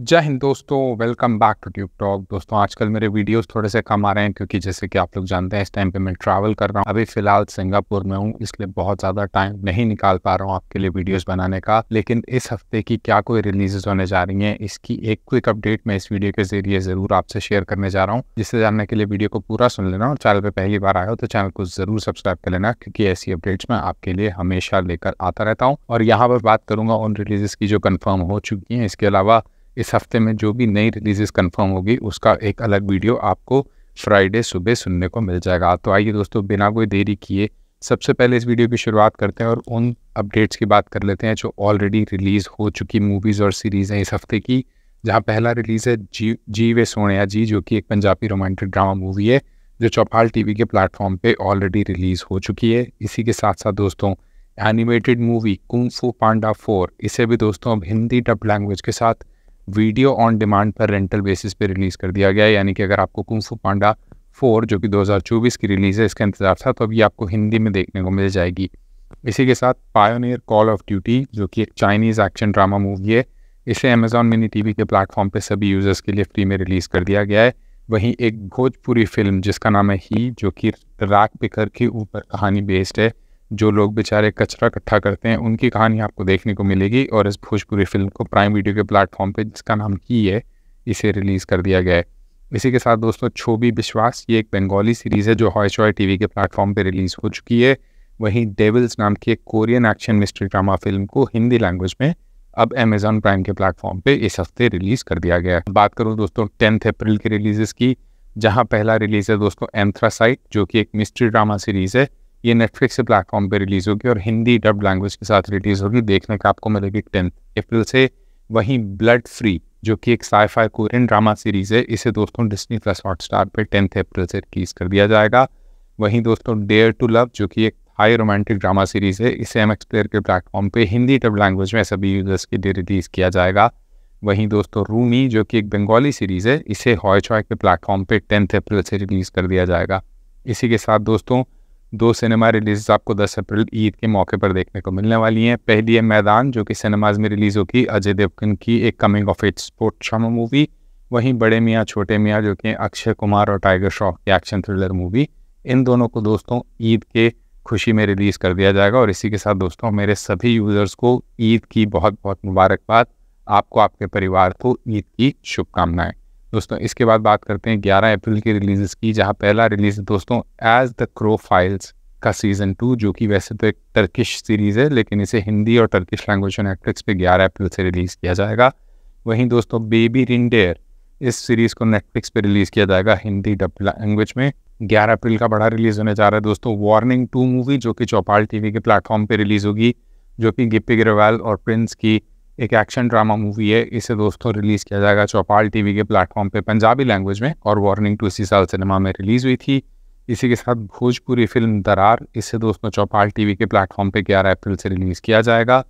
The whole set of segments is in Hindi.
जय हिंद दोस्तों welcome back to Tube Talk दोस्तों आजकल मेरे वीडियोस थोड़े से कम आ रहे हैं क्योंकि जैसे कि आप लोग जानते हैं इस टाइम पे मैं ट्रैवल कर रहा हूँ अभी फिलहाल सिंगापुर में हूँ इसलिए बहुत ज़्यादा टाइम नहीं निकाल पा रहा हूँ आपके लिए वीडियोस बनाने का लेकिन इस हफ्ते की क्या कोई रिलीजेज होने जा रही है इसकी एक क्विक अपडेट मैं इस वीडियो के जरिए ज़रूर आपसे शेयर करने जा रहा हूँ जिससे जानने के लिए वीडियो को पूरा सुन लेना और चैनल पर पहली बार आया हो तो चैनल को ज़रूर सब्सक्राइब कर लेना क्योंकि ऐसी अपडेट्स मैं आपके लिए हमेशा लेकर आता रहता हूँ और यहाँ पर बात करूंगा उन रिलीजेस की जो कन्फर्म हो चुकी है इसके अलावा इस हफ्ते में जो भी नई रिलीजेस कंफर्म होगी उसका एक अलग वीडियो आपको फ्राइडे सुबह सुनने को मिल जाएगा तो आइए दोस्तों बिना कोई देरी किए सबसे पहले इस वीडियो की शुरुआत करते हैं और उन अपडेट्स की बात कर लेते हैं जो ऑलरेडी रिलीज़ हो चुकी मूवीज़ और सीरीज़ हैं इस हफ्ते की जहाँ पहला रिलीज़ है जी जी वे सोनिया जी जो कि एक पंजाबी रोमांटिक ड्रामा मूवी है जो चौपाल टीवी के प्लेटफॉर्म पे ऑलरेडी रिलीज़ हो चुकी है इसी के साथ साथ दोस्तों animated movie kung fu panda four इसे भी दोस्तों अब हिंदी डब लैंग्वेज के साथ वीडियो ऑन डिमांड पर रेंटल बेसिस पे रिलीज़ कर दिया गया है यानी कि अगर आपको कुंफू पांडा फोर जो कि 2024 की रिलीज़ है इसका इंतज़ार था तो अभी आपको हिंदी में देखने को मिल जाएगी इसी के साथ पायोनियर कॉल ऑफ ड्यूटी जो कि एक चाइनीज़ एक्शन ड्रामा मूवी है इसे अमेजॉन मिनी टीवी के प्लेटफॉर्म पर सभी यूज़र्स के लिए फ्री में रिलीज़ कर दिया गया है वहीं एक भोजपुरी फिल्म जिसका नाम है ही जो कि राग पिकर के ऊपर कहानी बेस्ड है जो लोग बेचारे कचरा इकट्ठा करते हैं उनकी कहानी आपको देखने को मिलेगी और इस भोजपुरी फिल्म को प्राइम वीडियो के प्लेटफॉर्म पे जिसका नाम ही है इसे रिलीज़ कर दिया गया है इसी के साथ दोस्तों छोबी विश्वास ये एक बंगाली सीरीज़ है जो हॉय चॉय टी के प्लेटफॉर्म पर रिलीज़ हो चुकी है वहीं डेविल्स नाम की एक Korean action mystery drama film को हिंदी लैंग्वेज में अब अमेजॉन प्राइम के प्लेटफॉर्म पे इस हफ्ते रिलीज़ कर दिया गया है बात करूँ दोस्तों टेंथ अप्रैल के रिलीजेस की जहाँ पहला रिलीज़ है दोस्तों एंथ्रासाइट जो कि एक मिस्ट्री ड्रामा सीरीज़ है ये नेटफ्लिक्स के प्लेटफॉर्म पे रिलीज़ होगी और हिंदी डब लैंग्वेज के साथ रिलीज़ होगी देखने का आपको मिलेगी टेंथ अप्रैल से वहीं ब्लड फ्री जो कि एक साइफाई कोरियन ड्रामा सीरीज़ है इसे दोस्तों डिस्नी प्लस स्टार पर टेंथ अप्रैल से रिलीज़ कर दिया जाएगा वहीं दोस्तों डेयर टू लव जो कि एक हाई रोमांटिक ड्रामा सीरीज़ है इसे एम एक्स के प्लेटफॉर्म पे हिंदी डब लैंग्वेज में सभी यूजर्स के लिए रिलीज़ किया जाएगा वहीं दोस्तों रूमी जो कि एक बंगाली सीरीज़ है इसे हॉय चॉय के प्लेटफॉर्म पे टेंथ अप्रैल से रिलीज़ कर दिया जाएगा इसी के साथ दोस्तों दो सिनेमा रिलीज आपको 10 अप्रैल ईद के मौके पर देखने को मिलने वाली हैं पहली है मैदान जो कि सिनेमाज में रिलीज़ होगी अजय देवगन की एक coming of age sport drama movie वहीं बड़े मियाँ छोटे मियाँ जो कि अक्षय कुमार और टाइगर श्रॉफ की एक्शन थ्रिलर मूवी इन दोनों को दोस्तों ईद के खुशी में रिलीज़ कर दिया जाएगा और इसी के साथ दोस्तों मेरे सभी यूज़र्स को ईद की बहुत बहुत मुबारकबाद आपको आपके परिवार को ईद की शुभकामनाएँ दोस्तों इसके बाद बात करते हैं 11 अप्रैल की रिलीज़ की जहाँ पहला रिलीज़ दोस्तों एज द क्रो फाइल्स का सीज़न टू जो कि वैसे तो एक टर्किश सीरीज़ है लेकिन इसे हिंदी और टर्किश लैंग्वेज नेटफ्लिक्स पे 11 अप्रैल से रिलीज़ किया जाएगा वहीं दोस्तों बेबी रिंडेयर इस सीरीज़ को नेटफ्लिक्स पे रिलीज़ किया जाएगा हिंदी डब लैंग्वेज में 11 अप्रैल का बड़ा रिलीज़ होने जा रहा है दोस्तों वार्निंग टू मूवी जो कि चौपाल टीवी के प्लेटफॉर्म पर रिलीज़ होगी जो कि गिप्पी गिरवाल और प्रिंस की एक एक्शन ड्रामा मूवी है इसे दोस्तों रिलीज़ किया जाएगा चौपाल टीवी के प्लेटफॉर्म पे पंजाबी लैंग्वेज में और वार्निंग टू इसी साल सिनेमा में रिलीज़ हुई थी इसी के साथ भोजपुरी फिल्म दरार इसे दोस्तों चौपाल टीवी के प्लेटफॉर्म पे 11 अप्रैल से रिलीज़ किया जाएगा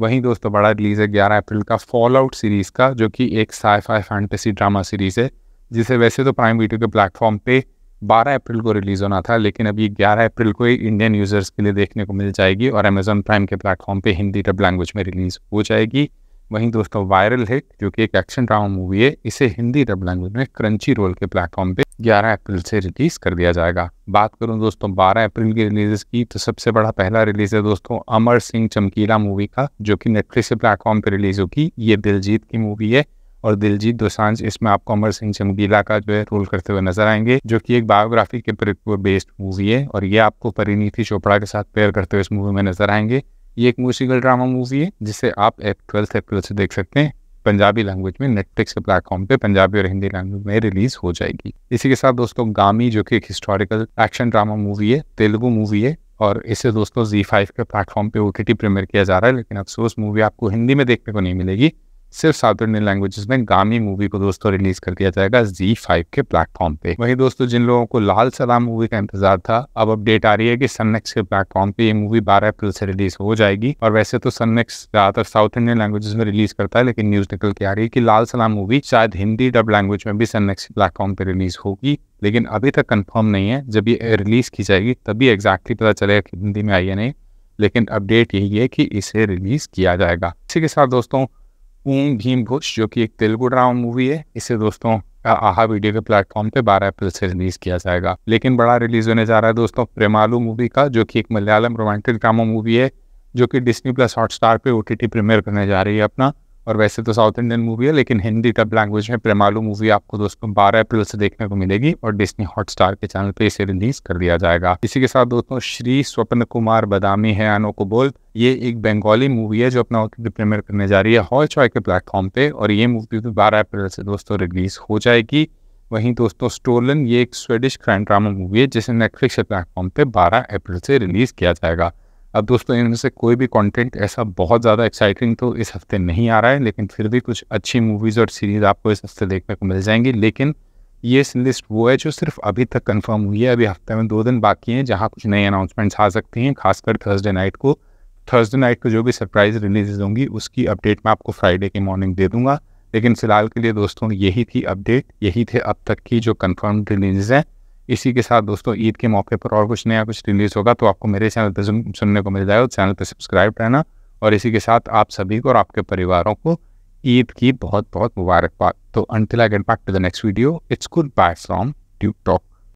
वहीं दोस्तों बड़ा रिलीज़ है ग्यारह अप्रैल का फॉल आउट सीरीज़ का जो कि एक साइफाई फैंटेसी ड्रामा सीरीज़ है जिसे वैसे तो प्राइम वीडियो के प्लेटफॉर्म पर 12 अप्रैल को रिलीज़ होना था लेकिन अभी 11 अप्रैल को ही इंडियन यूज़र्स के लिए देखने को मिल जाएगी और अमेजन प्राइम के प्लेटफॉर्म पे हिंदी डब लैंग्वेज में रिलीज़ हो जाएगी वहीं दोस्तों वायरल हिट जो कि एक एक्शन ड्रामा मूवी है इसे हिंदी डब लैंग्वेज में क्रंची रोल के प्लेटफॉर्म पे 11 अप्रैल से रिलीज कर दिया जाएगा बात करूँ दोस्तों बारह अप्रैल की रिलीजेस की तो सबसे बड़ा पहला रिलीज है दोस्तों अमर सिंह चमकीला मूवी का जो की नेटफ्लिक्स प्लेटफॉर्म पे रिलीज होगी ये दिलजीत की मूवी है और दिलजीत दोसांझ इसमें आपको अमर सिंह चमकीला का जो है रोल करते हुए नजर आएंगे जो कि एक बायोग्राफी के बेस्ड मूवी है और ये आपको परिणीति चोपड़ा के साथ पेयर करते हुए इस मूवी में नजर आएंगे ये एक म्यूजिकल ड्रामा मूवी है जिसे आप ट्वेल्थ अप्रैल से देख सकते हैं पंजाबी लैंग्वेज में नेटफ्लिक्स के प्लेटफॉर्म पे पंजाबी और हिंदी लैंग्वेज में रिलीज हो जाएगी इसी के साथ दोस्तों गामी जो कि एक हिस्टोरिकल एक्शन ड्रामा मूवी है तेलुगु मूवी है और इसे दोस्तों जी फाइव के प्लेटफॉर्म पे ओ टी प्रीमियर किया जा रहा है लेकिन अफसोस मूवी आपको हिंदी में देखने को नहीं मिलेगी सिर्फ साउथ इंडियन लैंग्वेजेस में गामी मूवी को दोस्तों रिलीज कर दिया जाएगा जी फाइव के प्लेटफॉर्म पे वही दोस्तों जिन लोगों को लाल सलाम मूवी का इंतजार था अब अपडेट आ रही है कि सनमेक्स के प्लेटफॉर्म पे ये मूवी 12 अप्रैल से रिलीज हो जाएगी और वैसे तो सनमेक्स ज्यादातर साउथ इंडियन लैंग्वेजेस में रिलीज करता है लेकिन न्यूज निकल के आ रही है की लाल सलाम मूवी शायद हिंदी डब लैंग्वेज में भी सननेक्स के प्लेटफॉर्म पे रिलीज होगी लेकिन अभी तक कन्फर्म नहीं है जब ये रिलीज की जाएगी तभी एग्जैक्टली पता चलेगा कि हिंदी में आई या नहीं लेकिन अपडेट यही है कि इसे रिलीज किया जाएगा इसी के साथ दोस्तों ओम भीम घोष जो कि एक तेलुगु ड्रामा मूवी है इसे दोस्तों आहा वीडियो के प्लेटफॉर्म पे 12 अप्रैल से रिलीज किया जाएगा लेकिन बड़ा रिलीज होने जा रहा है दोस्तों प्रेमालू मूवी का जो कि एक मलयालम रोमांटिक ड्रामा मूवी है जो कि डिस्नी प्लस हॉटस्टार पे ओटीटी टी प्रीमियर करने जा रही है अपना और वैसे तो साउथ इंडियन मूवी है लेकिन हिंदी डब लैंग्वेज में प्रेमालू मूवी आपको दोस्तों 12 अप्रैल से देखने को मिलेगी और डिस्नी हॉटस्टार के चैनल पे इसे रिलीज कर दिया जाएगा इसी के साथ दोस्तों श्री स्वप्न कुमार बदामी है अनो को बोल ये एक बंगाली मूवी है जो अपना प्रीमियर करने जा रही है हॉल चॉय के प्लेटफॉर्म पे और ये मूवी भी बारह अप्रैल से दोस्तों रिलीज हो जाएगी वहीं दोस्तों स्टोलन ये एक स्वेडिश क्राइम ड्रामा मूवी है जिसे नेटफ्लिक्स प्लेटफॉर्म पे 12 अप्रैल से रिलीज किया जाएगा अब दोस्तों इनमें से कोई भी कंटेंट ऐसा बहुत ज़्यादा एक्साइटिंग तो इस हफ्ते नहीं आ रहा है लेकिन फिर भी कुछ अच्छी मूवीज़ और सीरीज़ आपको इस हफ्ते देखने को मिल जाएंगी लेकिन ये लिस्ट वो है जो सिर्फ अभी तक कंफर्म हुई है अभी हफ्ते में दो दिन बाकी हैं जहाँ कुछ नए अनाउंसमेंट्स आ सकते हैं खासकर थर्सडे नाइट को थर्सडे नाइट को जो भी सरप्राइज रिलीजेज होंगी उसकी अपडेट मैं आपको फ्राइडे की मॉर्निंग दे दूंगा लेकिन फ़िलहाल के लिए दोस्तों यही थी अपडेट यही थे अब तक की जो कन्फर्म रिलीजेज हैं इसी के साथ दोस्तों ईद के मौके पर और कुछ नया कुछ रिलीज़ होगा तो आपको मेरे चैनल पर सुनने को मिल जाएगा तो चैनल पर सब्सक्राइब रहना और इसी के साथ आप सभी को और आपके परिवारों को ईद की बहुत बहुत मुबारकबाद तो until I get back to the next video it's goodbye from Tube talk